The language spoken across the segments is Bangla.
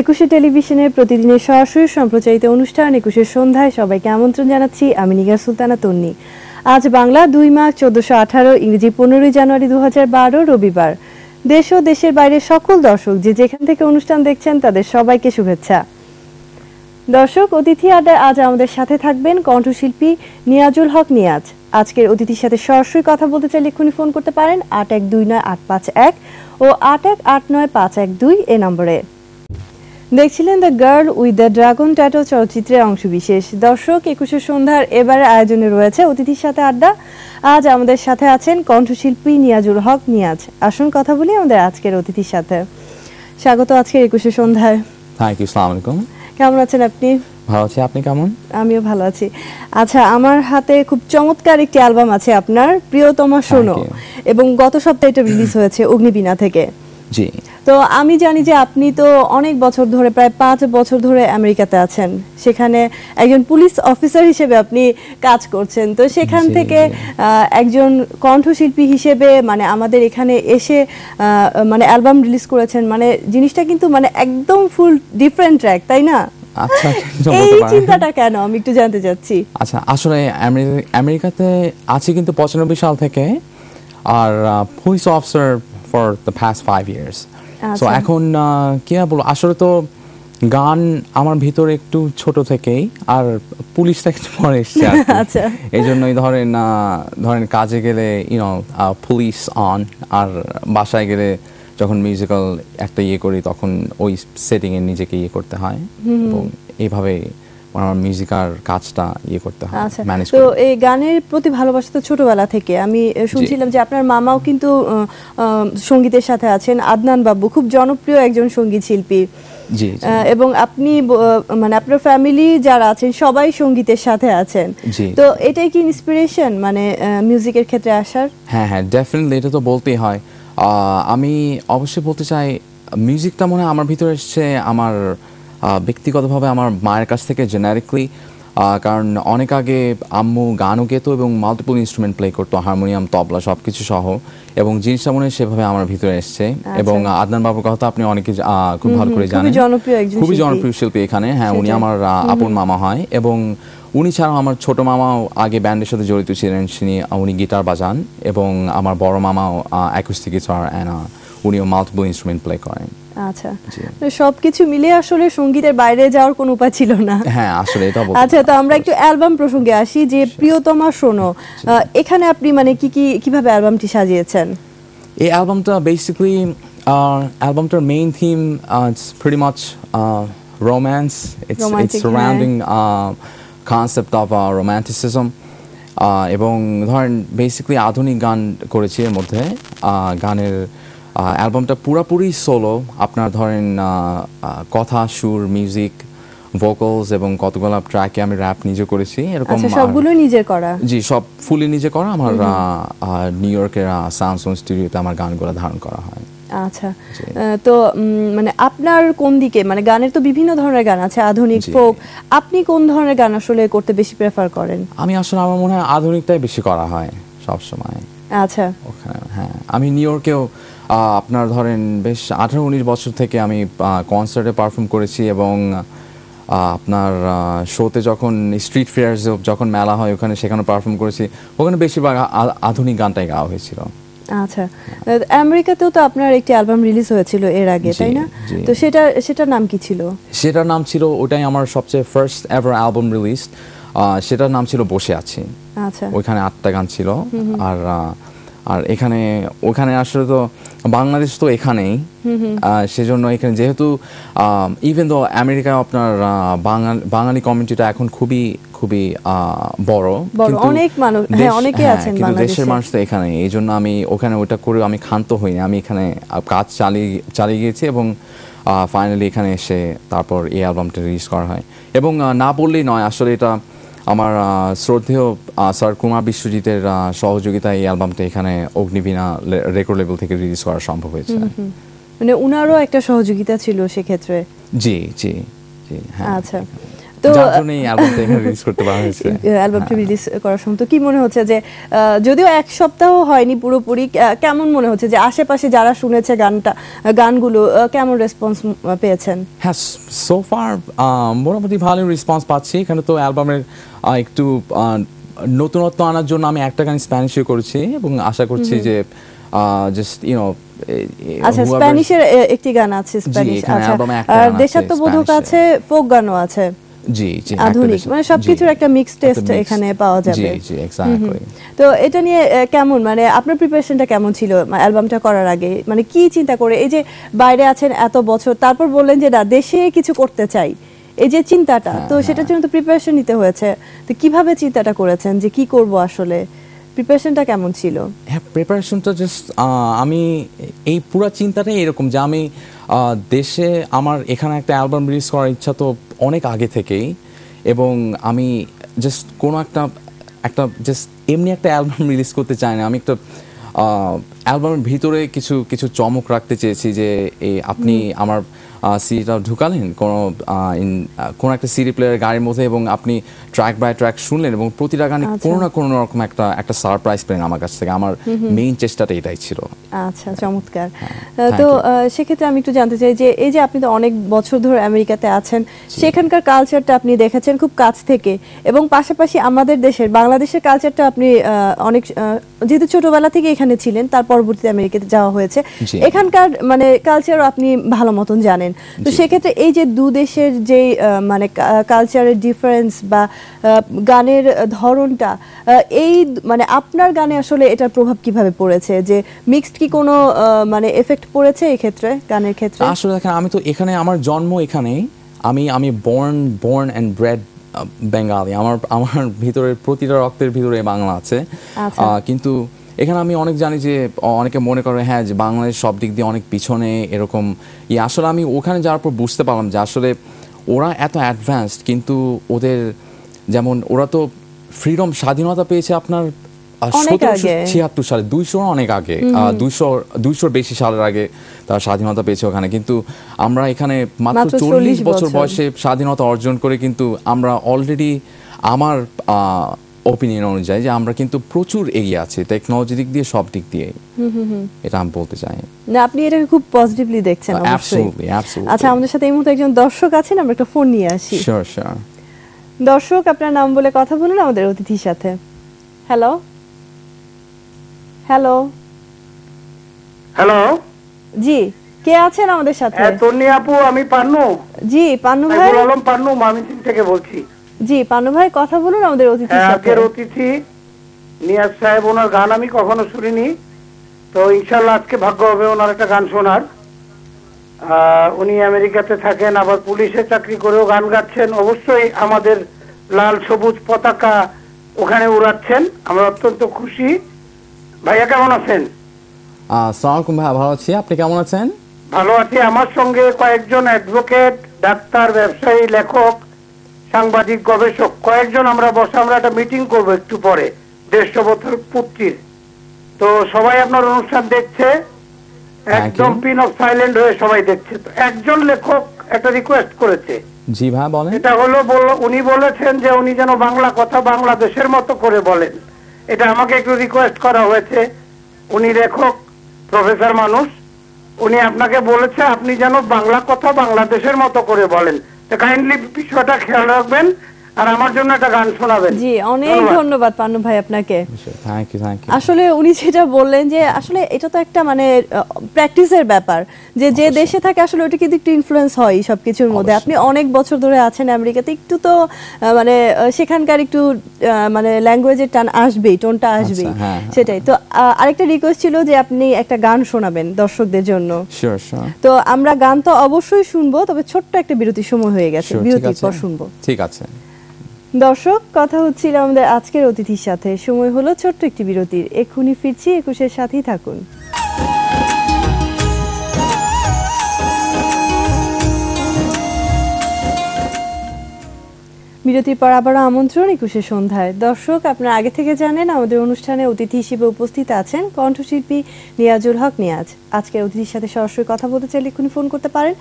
একুশে টেলিভিশনের প্রতিদিনের সরাসরি সম্প্রচারিত অনুষ্ঠান একুশের সন্ধ্যায় সবাইকে আমন্ত্রণ জানাচ্ছি আমি নিগার সুলতানা তন্নি আজ বাংলা দুই মার্চ চোদ্দশো আঠারো ইংরেজি পনেরোই জানুয়ারি দু বারো রবিবার দেশ ও দেশের বাইরে সকল দর্শক যে যেখান থেকে অনুষ্ঠান দেখছেন তাদের সবাইকে শুভেচ্ছা দর্শক অতিথি আড্ডায় আজ আমাদের সাথে থাকবেন কণ্ঠশিল্পী নিয়াজুল হক নিয়াজ আজকের অতিথির সাথে সরাসরি কথা বলতে চাইলে এক্ষুনি ফোন করতে পারেন আট এক দুই নয় আট পাঁচ এক ও আট এক আট নয় পাঁচ এক দুই এ নম্বরে দেখছিলেন the girl with the dragon tattoo চলচ্চিত্রের অংশবিশেষ দর্শক একুশে সন্ধ্যার এবার আয়োজনে রয়েছে অতিথির সাথে আড্ডা আজ আমাদের সাথে আছেন কণ্ঠশিল্পী নিয়াজুল হক নিয়াজ আসুন কথা বলি আমাদের আজকের অতিথির সাথে স্বাগত আজকের একুশে সন্ধ্যায় থ্যাংক ইউ সালাম আলাইকুম কেমন আছেন আপনি ভালো আছি আপনি কেমন আমিও ভালো আছি আচ্ছা আমার হাতে খুব চমৎকার একটি অ্যালবাম আছে আপনার প্রিয়তমা শোনো এবং গত সপ্তাহে এটা রিলিজ হয়েছে অগ্নিবীণা থেকে জি তো আমি জানি যে আপনি তো অনেক বছর ধরে প্রায় পাঁচ বছর ধরে আমেরিকাতে আছেন সেখানে একজন পুলিশ অফিসার হিসেবে আপনি কাজ করছেন তো সেখান থেকে একজন কণ্ঠশিল্পী হিসেবে মানে আমাদের এখানে এসে মানে অ্যালবাম রিলিজ করেছেন মানে জিনিসটা কিন্তু মানে একদম ফুল ডিফারেন্ট ট্র্যাক তাই না আচ্ছা চিন্তাটা কেন আমি একটু জানতে চাচ্ছি আচ্ছা আসলে আমেরিকাতে আছি কিন্তু পঁচানব্বই সাল থেকে আর ফর দ্য ফাইভ সো আচ্ছা। এখন কি না বলবো আসলে তো গান আমার ভিতরে একটু ছোট থেকেই আর পুলিশ থেকে পরে এসছে আচ্ছা এই জন্যই ধরেন ধরেন কাজে গেলে ইউনো পুলিশ অন আর বাসায় গেলে যখন মিউজিক্যাল একটা ইয়ে করি তখন ওই সেটিংয়ে নিজেকে ইয়ে করতে হয় এবং এইভাবেই আমার মিউজিক আর কাজটা ইয়ে করতে হয় ম্যানেজ আচ্ছা, তো এই গানের প্রতি ভালোবাসা তো ছোটবেলা থেকে আমি শুনছিলাম যে আপনার মামাও কিন্তু সঙ্গীতের সাথে আছেন আদনান বাবু খুব জনপ্রিয় একজন সঙ্গীত শিল্পী জি এবং আপনি মানে আপনার ফ্যামিলি যারা আছেন সবাই সঙ্গীতের সাথে আছেন তো এটাই কি ইন্সপিরেশন মানে মিউজিকের ক্ষেত্রে আসার হ্যাঁ হ্যাঁ ডেফিনেটলি এটা তো বলতেই হয় আমি অবশ্যই বলতে চাই মিউজিকটা মনে হয় আমার ভিতরে এসছে আমার ব্যক্তিগতভাবে আমার মায়ের কাছ থেকে জেনারিকলি কারণ অনেক আগে আম্মু গানও গেতো এবং মাল্টিপল ইনস্ট্রুমেন্ট প্লে করতো হারমোনিয়াম তবলা সব কিছু সহ এবং জিনিসটা মনে সেভাবে আমার ভিতরে এসছে আচ্ছা। এবং আদনান বাবুর কথা আপনি অনেকে খুব ভালো করে জানেন খুবই জনপ্রিয় শিল্পী এখানে হ্যাঁ উনি আমার আপন মামা হয় এবং উনি ছাড়াও আমার ছোট মামাও আগে ব্যান্ডের সাথে জড়িত ছিলেন তিনি উনি গিটার বাজান এবং আমার বড় মামাও থেকে গিটার অ্যান্ড উনিও মাল্টিপল ইনস্ট্রুমেন্ট প্লে করেন আচ্ছা সবকিছু মিলে আসলে সঙ্গীতের বাইরে যাওয়ার উপায় ছিল না হ্যাঁ আসলে এটা আচ্ছা তো আমরা একটু অ্যালবাম প্রসঙ্গে আসি যে প্রিয়তমা শোনো এখানে আপনি মানে কি কি কিভাবে অ্যালবামটি সাজিয়েছেন এই অ্যালবামটা বেসিক্যালি অ্যালবামটার main theme it's pretty much romance it's it's surrounding concept of romanticism এবং ধরেন বেসিক্যালি আধুনিক গান করেছি এর মধ্যে গানের অ্যালবামটা পুরাপুরি সোলো আপনার ধরেন কথা সুর মিউজিক ভোকালস এবং কতগুলো ট্র্যাকে আমি র্যাপ নিজে করেছি এরকম আচ্ছা, সবগুলো নিজে করা জি সব ফুলি নিজে করা আমার নিউ ইয়র্কের স্টুডিওতে আমার গানগুলো ধারণ করা হয় আচ্ছা তো মানে আপনার কোন দিকে মানে গানের তো বিভিন্ন ধরনের গান আছে আধুনিক ফোক আপনি কোন ধরনের গান আসলে করতে বেশি প্রেফার করেন আমি আসলে আমার মনে হয় আধুনিকটাই বেশি করা হয় সব সময় আচ্ছা ওখানে হ্যাঁ আমি নিউ ইয়র্কেও আপনার ধরেন বেশ আঠারো উনিশ বছর থেকে আমি কনসার্টে পারফর্ম করেছি এবং আপনার শোতে যখন স্ট্রিট ফেয়ার যখন মেলা হয় ওখানে সেখানে পারফর্ম করেছি ওখানে বেশিরভাগ আধুনিক গানটাই গাওয়া হয়েছিল আচ্ছা আমেরিকাতেও তো আপনার একটি অ্যালবাম রিলিজ হয়েছিল এর আগে তাই না তো সেটা সেটার নাম কি ছিল সেটার নাম ছিল ওটাই আমার সবচেয়ে ফার্স্ট এভার অ্যালবাম রিলিজ সেটার নাম ছিল বসে আছি আচ্ছা ওইখানে আটটা গান ছিল আর আর এখানে ওখানে আসলে তো বাংলাদেশ তো এখানেই সেজন্য এখানে যেহেতু ইভেন দো আমেরিকা আপনার বাঙালি বাঙালি কমিউনিটিটা এখন খুবই খুবই বড় অনেক মানুষ হ্যাঁ, অনেকে হ্যাঁ, আছেন কিন্তু দেশের মানুষ তো এখানে এই জন্য আমি ওখানে ওটা করে আমি ক্ষান্ত হইনি আমি এখানে কাজ চালিয়ে চালিয়ে গিয়েছি এবং ফাইনালি এখানে এসে তারপর এই অ্যালবামটা রিলিজ করা হয় এবং না বললেই নয় আসলে এটা আমার শ্রদ্ধেয় স্যার কুমার বিশ্বজিতের সহযোগিতায় এই অ্যালবামটা এখানে অগ্নিবীণা রেকর্ড লেভেল থেকে রিলিজ করা সম্ভব হয়েছে মানে উনারও একটা সহযোগিতা ছিল সেক্ষেত্রে জি জি জি হ্যাঁ আচ্ছা তো রিলিজ হ্যাঁ। করার সময় তো কি মনে হচ্ছে যে যদিও এক সপ্তাহ হয়নি পুরোপুরি কেমন মনে হচ্ছে যে আশেপাশে যারা শুনেছে গানটা গানগুলো কেমন রেসপন্স পেয়েছেন হ্যাঁ মোটামুটি ভালো রেসপন্স পাচ্ছি এখানে তো অ্যালবামের একটু নতুনত্ব আনার জন্য আমি একটা গান স্প্যানিশে করেছি এবং আশা করছি যে জাস্ট আচ্ছা স্প্যানিশের একটি গান আছে স্প্যানিশ আচ্ছা দেশাত্মবোধক আছে ফোক গানও আছে জি জি আধুনিক মানে সবকিছুর একটা টেস্ট এখানে পাওয়া যাবে জি জি এক্স্যাক্টলি তো এটা নিয়ে কেমন মানে আপনার প্রিপারেশনটা কেমন ছিল অ্যালবামটা করার আগে মানে কি চিন্তা করে এই যে বাইরে আছেন এত বছর তারপর বললেন যে না দেশে কিছু করতে চাই এই যে চিন্তাটা হ্যাঁ, তো সেটার হ্যাঁ। জন্য তো প্রিপারেশন নিতে হয়েছে তো কিভাবে চিন্তাটা করেছেন যে কি করব আসলে প্রিপারেশনটা কেমন ছিল হ্যাঁ প্রিপারেশনটা জাস্ট আমি এই পুরো চিন্তাটাই এরকম যে আমি দেশে আমার এখানে একটা অ্যালবাম রিলিজ করার ইচ্ছা তো অনেক আগে থেকেই এবং আমি জাস্ট কোনো একটা একটা জাস্ট এমনি একটা অ্যালবাম রিলিজ করতে চাই না আমি একটা অ্যালবামের ভিতরে কিছু কিছু চমক রাখতে চেয়েছি যে আপনি আমার সিডিটা ঢুকালেন কোনো কোনো একটা সিডি প্লেয়ারের গাড়ির মধ্যে এবং আপনি ট্র্যাক বাই ট্র্যাক শুনলেন এবং প্রতিটা গানে আচ্ছা। কোনো না কোনো রকম একটা একটা সারপ্রাইজ পেলেন আমার কাছ থেকে আমার মেইন চেষ্টাটা এটাই ছিল আচ্ছা হ্যাঁ। চমৎকার হ্যাঁ, তো সেক্ষেত্রে আমি একটু জানতে চাই যে এই যে আপনি তো অনেক বছর ধরে আমেরিকাতে আছেন সেখানকার কালচারটা আপনি দেখেছেন খুব কাছ থেকে এবং পাশাপাশি আমাদের দেশের বাংলাদেশের কালচারটা আপনি অনেক যেহেতু ছোটবেলা থেকে এখানে ছিলেন তার পরবর্তীতে আমেরিকাতে যাওয়া হয়েছে এখানকার মানে কালচার আপনি ভালো মতন জানেন তো সেক্ষেত্রে এই যে দু দেশের যে মানে কালচারের ডিফারেন্স বা গানের ধরনটা এই মানে আপনার গানে আসলে এটার প্রভাব কিভাবে পড়েছে যে মিক্সড কি কোনো মানে এফেক্ট পড়েছে এই ক্ষেত্রে গানের ক্ষেত্রে আসলে দেখেন আমি তো এখানে আমার জন্ম এখানেই আমি আমি born born and bred Bengali আমার আমার ভিতরে প্রতিটা রক্তের ভিতরে বাংলা আছে আচ্ছা। কিন্তু এখানে আমি অনেক জানি যে অনেকে মনে করে হ্যাঁ যে বাংলাদেশ সব দিক দিয়ে অনেক পিছনে এরকম ইয়ে আসলে আমি ওখানে যাওয়ার পর বুঝতে পারলাম যে আসলে ওরা এত অ্যাডভান্সড কিন্তু ওদের যেমন ওরা তো ফ্রিডম স্বাধীনতা পেয়েছে আপনার সতেরোশো ছিয়াত্তর সালে দুইশো অনেক আগে দুইশো দুইশোর বেশি সালের আগে তার স্বাধীনতা পেয়েছে ওখানে কিন্তু আমরা এখানে মাত্র চল্লিশ বছর বয়সে স্বাধীনতা অর্জন করে কিন্তু আমরা অলরেডি আমার ওপিনিয়ন অনুযায়ী যে আমরা কিন্তু প্রচুর এগিয়ে আছি টেকনোলজি দিক দিয়ে সব দিক দিয়ে এটা আমি বলতে চাই না আপনি এটাকে খুব পজিটিভলি দেখছেন অবশ্যই আচ্ছা আমাদের সাথে এই মুহূর্তে একজন দর্শক আছেন আমরা একটা ফোন নিয়ে আসি শিওর শিওর দর্শক আপনার নাম বলে কথা বলুন আমাদের অতিথির সাথে হ্যালো হ্যালো হ্যালো জি কে আছেন আমাদের সাথে হ্যাঁ, তন্নি আপু আমি পান্নু জি পান্নু ভাই বললাম পান্নু মামিন থেকে বলছি জি পান্নু ভাই কথা বলুন আমাদের অতিথি হ্যাঁ, আজকের অতিথি নিয়াজ সাহেব ওনার গান আমি কখনো শুনিনি তো ইনশাল্লাহ আজকে ভাগ্য হবে ওনার একটা গান শোনার উনি আমেরিকাতে থাকেন আবার পুলিশে চাকরি করেও গান গাচ্ছেন অবশ্যই আমাদের লাল সবুজ পতাকা ওখানে উড়াচ্ছেন আমরা অত্যন্ত খুশি ভাইয়া কেমন আছেন আসসালামু ভাই ভালো আছি আপনি কেমন আছেন ভালো আছি আমার সঙ্গে কয়েকজন অ্যাডভোকেট ডাক্তার ব্যবসায়ী লেখক সাংবাদিক গবেষক কয়েকজন আমরা বসে আমরা একটা মিটিং করব একটু পরে দেড়শো বছর পূর্তির তো সবাই আপনার অনুষ্ঠান দেখছে একদম পিন অফ সাইলেন্ট হয়ে সবাই দেখছে তো একজন লেখক একটা রিকোয়েস্ট করেছে জি ভাই বলেন এটা হলো উনি বলেছেন যে উনি যেন বাংলা কথা বাংলাদেশের মতো করে বলেন এটা আমাকে একটু রিকোয়েস্ট করা হয়েছে উনি লেখক প্রফেসর মানুষ উনি আপনাকে বলেছে আপনি যেন বাংলা কথা বাংলাদেশের মতো করে বলেন তো কাইন্ডলি বিষয়টা খেয়াল রাখবেন আর আমার জন্য একটা গান শোনাবেন জি অনেক ধন্যবাদ পান্নু ভাই আপনাকে থ্যাংক ইউ থ্যাংক ইউ আসলে উনি যেটা বললেন যে আসলে এটা তো একটা মানে প্র্যাকটিসের ব্যাপার যে যে দেশে থাকে আসলে ওটা কিন্তু একটু ইনফ্লুয়েন্স হয় সব কিছুর মধ্যে আপনি অনেক বছর ধরে আছেন আমেরিকাতে একটু তো মানে সেখানকার একটু মানে ল্যাঙ্গুয়েজের টান আসবেই টোনটা আচ্ছা, আসবেই হ্যাঁ, হ্যাঁ। সেটাই তো আরেকটা রিকোয়েস্ট ছিল যে আপনি একটা গান শোনাবেন দর্শকদের জন্য তো আমরা গান তো অবশ্যই শুনবো তবে ছোট্ট একটা বিরতি সময় হয়ে গেছে বিরতির পর শুনবো ঠিক আছে দর্শক কথা হচ্ছিল আমাদের আজকের অতিথির সাথে সময় হলো ছোট্ট একটি বিরতির এক্ষুনি ফিরছি একুশের সাথেই থাকুন বিরতির পর আবারও আমন্ত্রণ একুশে সন্ধ্যায় দর্শক আপনারা আগে থেকে জানেন আমাদের অনুষ্ঠানে অতিথি হিসেবে উপস্থিত আছেন কণ্ঠশিল্পী নিয়াজুল হক নিয়াজ আজকের অতিথির সাথে সরাসরি কথা বলতে চাইলে এক্ষুনি ফোন করতে পারেন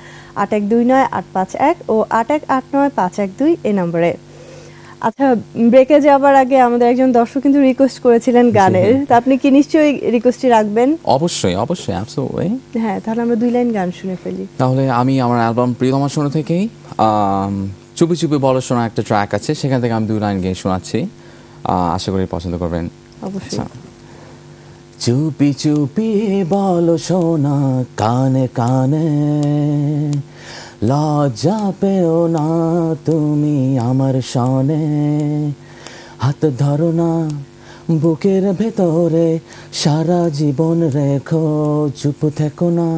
আট এক দুই নয় আট পাঁচ এক ও আট এক আট নয় পাঁচ এক দুই এ নম্বরে আচ্ছা ব্রেকে যাওয়ার আগে আমাদের একজন দর্শক কিন্তু রিকোয়েস্ট করেছিলেন গানের হ্যাঁ। তা আপনি কি নিশ্চয়ই রিকোয়েস্টটি রাখবেন অবশ্যই অবশ্যই অ্যাবসলিউটলি হ্যাঁ তাহলে আমরা দুই লাইন গান শুনে ফেলি তাহলে আমি আমার অ্যালবাম প্রিয়তমা শুনে থেকেই চুপি চুপি বলো শোনা একটা ট্র্যাক আছে সেখান থেকে আমি দুই লাইন গিয়ে শোনাচ্ছি আশা করি পছন্দ করবেন অবশ্যই আচ্ছা। চুপি চুপি বল শোনা কানে কানে লজ্জা পেও না তুমি আমার সনে হাত ধরো না বুকের ভেতরে সারা জীবন রেখো চুপ থেকো না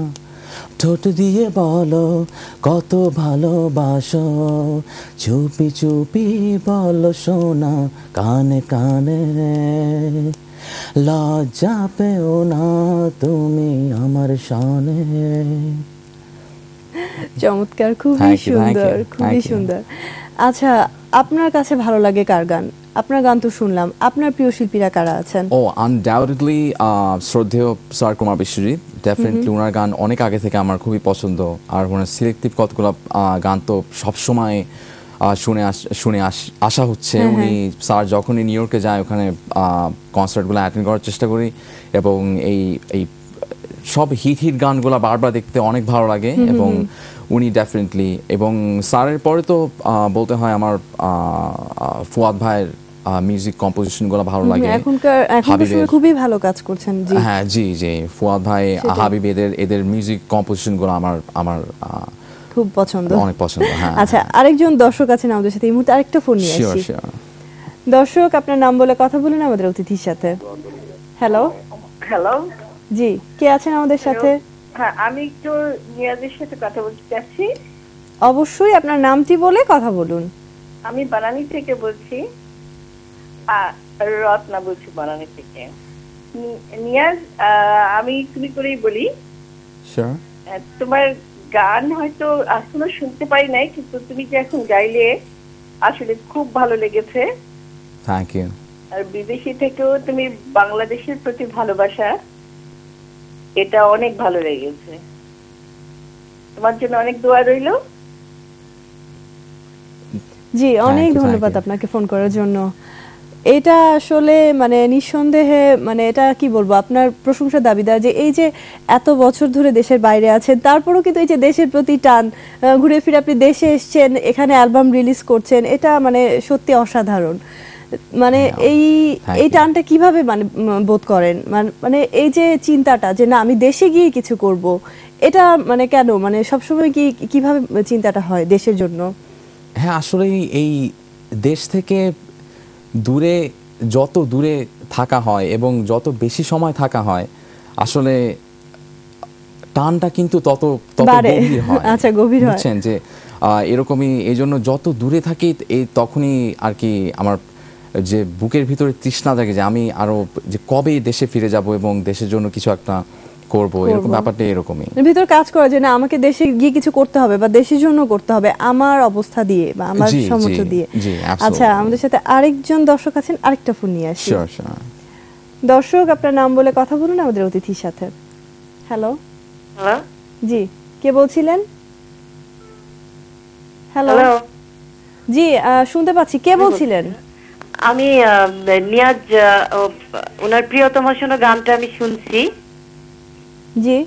ঠোঁট দিয়ে বলো কত ভালোবাসো চুপি চুপি বলো সোনা কানে কানে লজ্জা পেও না তুমি আমার সনে চমৎকার খুবই সুন্দর খুবই সুন্দর আচ্ছা আপনার কাছে ভালো লাগে কার গান আপনার গান তো শুনলাম আপনার প্রিয় শিল্পীরা কারা আছেন ও oh, আনডাউটেডলি uh, শ্রদ্ধেয় স্যার কুমার বিশ্বজিৎ ডেফিনেটলি ওনার গান অনেক আগে থেকে আমার খুবই পছন্দ আর ওনার সিলেক্টিভ কতগুলো গান তো সবসময় শুনে শুনে আসা হচ্ছে হ্যাঁ, উনি হ্যাঁ। স্যার যখনই নিউ ইয়র্কে যায় ওখানে কনসার্টগুলো অ্যাটেন্ড করার চেষ্টা করি এবং এই এই সব হিট হিট গানগুলো বারবার দেখতে অনেক ভালো লাগে এবং উনি ডেফিনেটলি এবং স্যারের পরে তো বলতে হয় আমার ফুয়াদ ভাইয়ের মিউজিক কম্পোজিশনগুলো ভালো লাগে এখনকার খুবই ভালো কাজ করছেন জি হ্যাঁ জি জি ফুয়াদ ভাই হাবিব এদের এদের মিউজিক কম্পোজিশনগুলো আমার আমার খুব পছন্দ অনেক পছন্দ হ্যাঁ আচ্ছা আরেকজন দর্শক আছেন আমাদের সাথে এই মুহূর্তে আরেকটা ফোন নিয়ে আসি দর্শক আপনার নাম বলে কথা বলুন আমাদের অতিথির সাথে হ্যালো হ্যালো জি কে আছেন আমাদের সাথে হ্যাঁ আমি একটু নিয়াজের সাথে কথা বলতে চাচ্ছি অবশ্যই আপনার নামটি বলে কথা বলুন আমি বানানি থেকে বলছি রত্না বলছি বানানি থেকে নিয়াজ আমি তুমি করেই বলি তোমার গান হয়তো এখনো শুনতে পাই নাই কিন্তু তুমি যে এখন গাইলে আসলে খুব ভালো লেগেছে থ্যাংক ইউ আর বিদেশি থেকেও তুমি বাংলাদেশের প্রতি ভালোবাসা এটা অনেক ভালো লেগেছে তোমার জন্য অনেক দোয়া রইল জি অনেক ধন্যবাদ আপনাকে ফোন করার জন্য এটা আসলে মানে নিঃসন্দেহে মানে এটা কি বলবো আপনার প্রশংসা দাবিদার যে এই যে এত বছর ধরে দেশের বাইরে আছেন তারপরেও কিন্তু এই যে দেশের প্রতি টান ঘুরে ফিরে আপনি দেশে এসছেন এখানে অ্যালবাম রিলিজ করছেন এটা মানে সত্যি অসাধারণ মানে হ্যাঁ, এই হ্যাঁ, এই টানটা কিভাবে মানে বোধ করেন মানে, মানে এই যে চিন্তাটা যে না আমি দেশে গিয়ে কিছু করব এটা মানে কেন মানে সবসময় কি কিভাবে চিন্তাটা হয় দেশের জন্য হ্যাঁ আসলে এই দেশ থেকে দূরে যত দূরে থাকা হয় এবং যত বেশি সময় থাকা হয় আসলে টানটা কিন্তু তত তত গভীর হয় আচ্ছা গভীর হয় বুঝছেন যে এরকমই এই জন্য যত দূরে থাকি এই তখনই আর কি আমার যে বুকের ভিতরে তৃষ্ণা থাকে যে আমি আরো যে কবে দেশে ফিরে যাব এবং দেশের জন্য কিছু একটা করব এরকম ব্যাপারটা এরকমই ভিতর কাজ করা যে না আমাকে দেশে গিয়ে কিছু করতে হবে বা দেশের জন্য করতে হবে আমার অবস্থা দিয়ে বা আমার সমর্থ দিয়ে আচ্ছা আমাদের সাথে আরেকজন দর্শক আছেন আরেকটা ফোন নিয়ে আসি দর্শক আপনার নাম বলে কথা বলুন আমাদের অতিথির সাথে হ্যালো হ্যালো জি কে বলছিলেন হ্যালো জি শুনতে পাচ্ছি কে বলছিলেন আমি নিয়াজ ওনার প্রিয়তম শোনো গানটা আমি শুনছি জি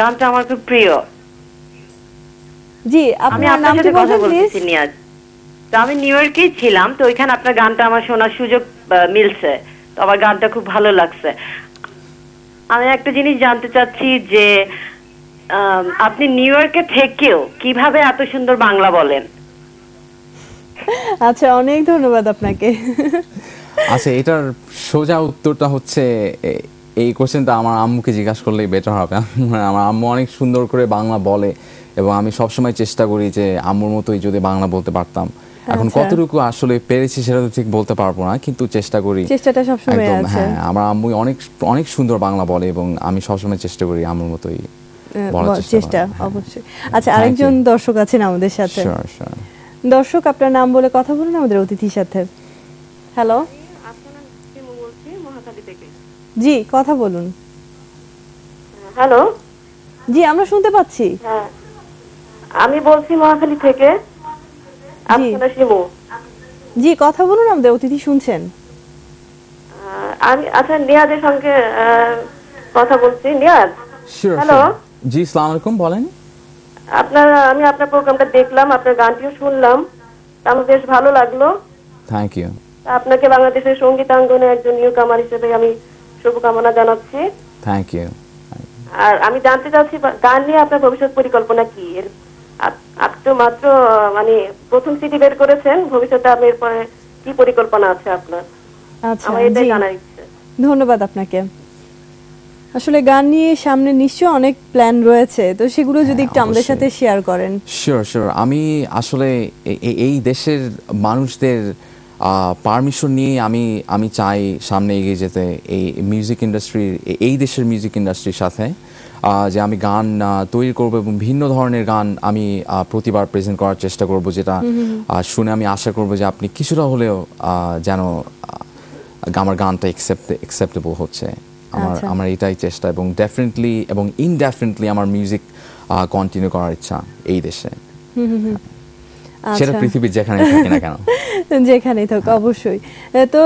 গানটা আমার খুব প্রিয় জি আপনার নাম কি কথা প্লিজ নিয়াজ তো আমি নিউ ইয়র্কে ছিলাম তো ওইখানে আপনার গানটা আমার শোনার সুযোগ মিলছে তো আমার গানটা খুব ভালো লাগছে আমি একটা জিনিস জানতে চাচ্ছি যে আপনি নিউ ইয়র্কে থেকেও কিভাবে এত সুন্দর বাংলা বলেন আচ্ছা অনেক ধন্যবাদ আপনাকে আচ্ছা এটার সোজা উত্তরটা হচ্ছে এই কোশ্চেনটা আমার আম্মুকে জিজ্ঞাসা করলেই বেটার হবে মানে আমার আম্মু অনেক সুন্দর করে বাংলা বলে এবং আমি সবসময় চেষ্টা করি যে আম্মুর মতোই যদি বাংলা বলতে পারতাম এখন আচ্ছা। কতটুকু আসলে পেরেছি সেটা তো ঠিক বলতে পারবো না কিন্তু চেষ্টা করি চেষ্টাটা সবসময় একদম হ্যাঁ আমার আম্মু অনেক অনেক সুন্দর বাংলা বলে এবং আমি সবসময় চেষ্টা করি আম্মুর মতোই চেষ্টা হ্যাঁ। অবশ্যই আচ্ছা আরেকজন দর্শক আছেন আমাদের সাথে দর্শক আপনার নাম বলে কথা বলুন আমাদের অতিথির সাথে হ্যালো জি কথা বলুন হ্যালো জি আমরা শুনতে পাচ্ছি হ্যাঁ আমি বলছি মহাখালী থেকে জি কথা বলুন আমাদের অতিথি শুনছেন আমি আচ্ছা নিয়াদের সঙ্গে কথা বলছি নিয়াদ হ্যালো জি সালাম আলাইকুম বলেন আপনার আমি আপনার প্রোগ্রামটা দেখলাম আপনার গানটিও শুনলাম আমার বেশ ভালো লাগলো থ্যাংক ইউ আপনাকে বাংলাদেশের সঙ্গীতাঙ্গনে একজন নিয়োগকামার হিসেবে আমি শুভকামনা জানাচ্ছি থ্যাংক ইউ আর আমি জানতে চাচ্ছি গান নিয়ে আপনার ভবিষ্যৎ পরিকল্পনা কি এর আপনি তো মাত্র মানে প্রথম সিটি বের করেছেন ভবিষ্যতে আপনি এরপরে কি পরিকল্পনা আছে আপনার আচ্ছা আমার এটাই জানার ধন্যবাদ আপনাকে আসলে গান নিয়ে সামনে নিশ্চয়ই অনেক প্ল্যান রয়েছে তো সেগুলো যদি হ্যাঁ, একটু আমাদের সাথে শেয়ার করেন শিওর শিওর আমি আসলে এই দেশের মানুষদের পারমিশন নিয়ে আমি আমি চাই সামনে এগিয়ে যেতে এই মিউজিক ইন্ডাস্ট্রির এই দেশের মিউজিক ইন্ডাস্ট্রির সাথে যে আমি গান তৈরি করব এবং ভিন্ন ধরনের গান আমি প্রতিবার প্রেজেন্ট করার চেষ্টা করব যেটা শুনে আমি আশা করব যে আপনি কিছুটা হলেও যেন আমার গানটা এক্সেপ্ট এক্সেপ্টেবল হচ্ছে আমার আচ্ছা। আমার এটাই চেষ্টা এবং ডেফিনেটলি এবং ইনডেফিনেটলি আমার মিউজিক কন্টিনিউ করার ইচ্ছা এই দেশে হ্যাঁ। আচ্ছা। সেটা পৃথিবীর যেখানে থাকি না কেন যেখানেই থাক অবশ্যই তো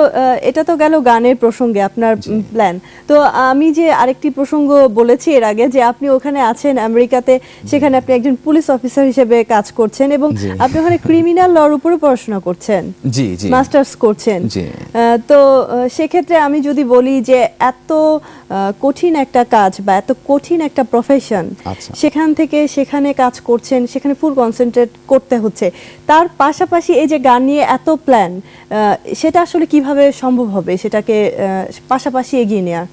এটা তো গেল গানের প্রসঙ্গে আপনার প্ল্যান তো আমি যে আরেকটি প্রসঙ্গ বলেছি এর আগে যে আপনি ওখানে আছেন আমেরিকাতে সেখানে আপনি একজন পুলিশ অফিসার হিসেবে কাজ করছেন এবং আপনি ওখানে ক্রিমিনাল লর উপরে পড়াশোনা করছেন জি জি মাস্টার্স করছেন তো সেক্ষেত্রে আমি যদি বলি যে এত কঠিন একটা কাজ বা এত কঠিন একটা প্রফেশন আচ্ছা। সেখান থেকে সেখানে কাজ করছেন সেখানে ফুল কনসেন্ট্রেট করতে হচ্ছে তার পাশাপাশি এই যে গান নিয়ে এত প্ল্যান সেটা আসলে কিভাবে সম্ভব হবে সেটাকে পাশাপাশি এগিয়ে নেওয়া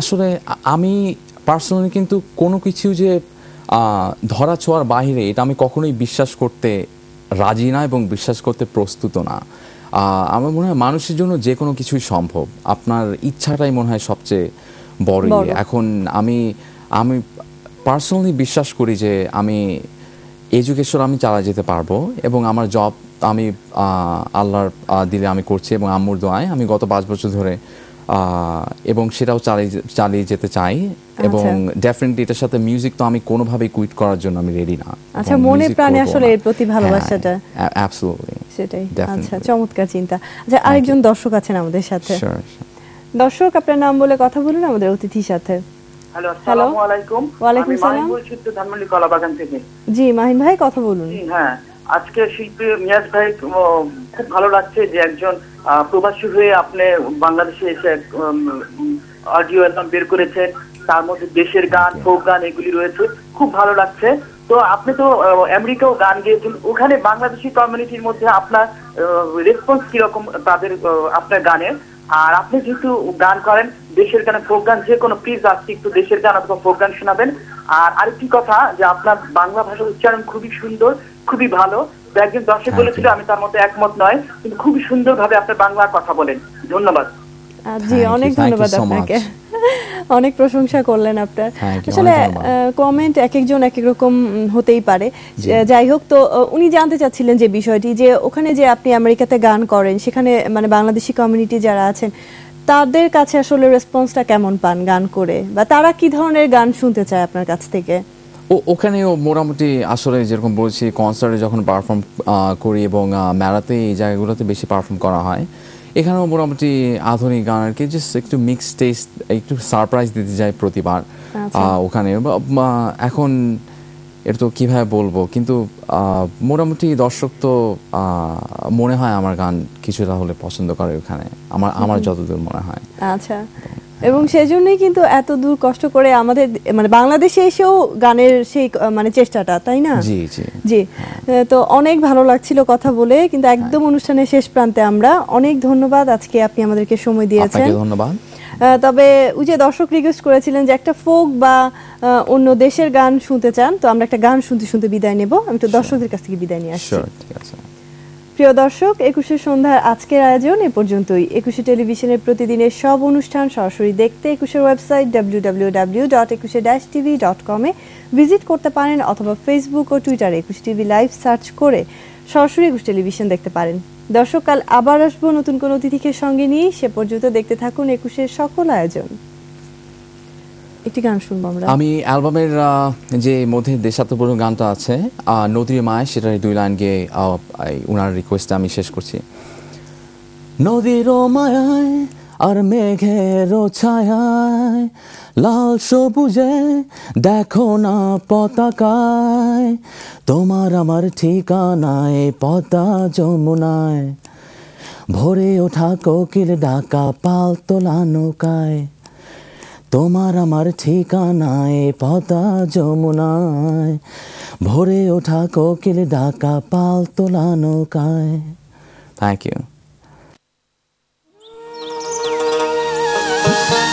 আসলে আমি পার্সোনালি কিন্তু কোনো কিছু যে ধরা ছোঁয়ার বাহিরে এটা আমি কখনোই বিশ্বাস করতে রাজি না এবং বিশ্বাস করতে প্রস্তুত না আমার মনে হয় মানুষের জন্য যে কোনো কিছুই সম্ভব আপনার ইচ্ছাটাই মনে হয় সবচেয়ে বড় ইয়ে। এখন আমি আমি পার্সোনালি বিশ্বাস করি যে আমি এডুকেশন আমি চালা যেতে পারবো এবং আমার জব আমি আল্লাহর দিলে আমি করছি এবং আম্মুর দোয়ায় আমি গত পাঁচ বছর ধরে এবং সেটাও চালিয়ে চালিয়ে যেতে চাই আচ্ছা। এবং ডেফিনেটলি এটার সাথে মিউজিক তো আমি কোনোভাবেই কুইট করার জন্য আমি রেডি না আচ্ছা মনে প্রাণে আসলে এর প্রতি হ্যাঁ, ভালোবাসাটা অ্যাবসলুটলি সেটাই আচ্ছা চমৎকার চিন্তা আচ্ছা আরেকজন দর্শক আছেন আমাদের সাথে দর্শক আপনার নাম বলে কথা বলুন আমাদের অতিথির সাথে হ্যালো আলাইকুম ওয়ালাইকুম সালাম থেকে জি মাহিন ভাই কথা বলুন হ্যাঁ আজকে শিল্পী মিয়াজ ভাই খুব ভালো লাগছে যে একজন প্রবাসী হয়ে আপনি বাংলাদেশে এসে অডিও অ্যালবাম বের করেছেন তার মধ্যে দেশের গান ফোক আচ্ছা। গান এগুলি রয়েছে খুব ভালো লাগছে তো আপনি তো আমেরিকাও গান গেয়েছেন ওখানে বাংলাদেশি কমিউনিটির মধ্যে আপনার রেসপন্স কিরকম তাদের আপনার গানের আর আপনি যেহেতু গান করেন দেশের গানে ফোক গান যে কোনো প্লিজ আসছে একটু দেশের গান অথবা ফোক গান শোনাবেন আর আরেকটি কথা যে আপনার বাংলা ভাষার উচ্চারণ খুবই সুন্দর খুবই ভালো একজন দর্শক হ্যাঁ, বলেছিল আমি তার মতো একমত নয় কিন্তু খুবই সুন্দরভাবে আপনার বাংলা কথা বলেন ধন্যবাদ অনেক ধন্যবাদ আপনাকে অনেক প্রশংসা করলেন আপনার আসলে কমেন্ট এক একজন এক এক রকম হতেই পারে যাই হোক তো উনি জানতে চাচ্ছিলেন যে বিষয়টি যে ওখানে যে আপনি আমেরিকাতে গান করেন সেখানে মানে বাংলাদেশি কমিউনিটি যারা আছেন তাদের কাছে আসলে রেসপন্সটা কেমন পান গান করে বা তারা কি ধরনের গান শুনতে চায় আপনার কাছ থেকে ও ওখানেও মোটামুটি আসলে যেরকম বলছি কনসার্টে যখন পারফর্ম করি এবং মেলাতে এই জায়গাগুলোতে বেশি পারফর্ম করা হয় এখানেও মোটামুটি আধুনিক গান আর কি জাস্ট একটু মিক্স টেস্ট একটু সারপ্রাইজ দিতে যায় প্রতিবার আচ্ছা। ওখানে এখন এর তো কীভাবে বলবো কিন্তু মোটামুটি দর্শক তো মনে হয় আমার গান কিছুটা হলে পছন্দ করে ওখানে আমার আমার যতদূর মনে হয় আচ্ছা এবং সেজন্যই কিন্তু এত দূর কষ্ট করে আমাদের মানে বাংলাদেশে এসেও গানের সেই মানে চেষ্টাটা তাই না জি জি জি তো অনেক ভালো লাগছিল কথা বলে কিন্তু একদম হ্যাঁ। অনুষ্ঠানের শেষ প্রান্তে আমরা অনেক ধন্যবাদ আজকে আপনি আমাদেরকে সময় দিয়েছেন ধন্যবাদ তবে ওই যে দর্শক রিকোয়েস্ট করেছিলেন যে একটা ফোক বা অন্য দেশের গান শুনতে চান তো আমরা একটা গান শুনতে শুনতে বিদায় নেব আমি তো দর্শকদের কাছ থেকে বিদায় নিয়ে আসছি ঠিক আছে প্রিয় দর্শক একুশে সন্ধ্যার আজকের আয়োজন এ পর্যন্তই একুশে টেলিভিশনের প্রতিদিনের সব অনুষ্ঠান সরাসরি দেখতে একুশের website W W W dot Ekushe dash TV dot কমে ভিজিট করতে পারেন অথবা ফেসবুক ও টুইটারে একুশ টিভি লাইভ সার্চ করে সরাসরি একুশ টেলিভিশন দেখতে পারেন দর্শক কাল আবার আসবো নতুন কোনো অতিথিকে সঙ্গে নিয়ে সে পর্যন্ত দেখতে থাকুন একুশের সকল আয়োজন একটি গান শুনবো আমরা আমি অ্যালবামের যে মধ্যে দেশাত্মপূর্ণ গানটা আছে নদীর মায় সেটার দুই লাইন গিয়ে ওনার রিকোয়েস্টে আমি শেষ করছি নদীর মায়ায় আর মেঘের ছায়ায় লাল সবুজে দেখো না পতাকায় তোমার আমার ঠিকানায় পতা যমুনায় ভরে ওঠা কোকিল ডাকা পাল তোলা নৌকায় তোমার আমার ঠিকানায় পাতা যমুনায় ভরে ওঠা কোকিল ডাকা পাল তোলা নৌকায় থ্যাংক ইউ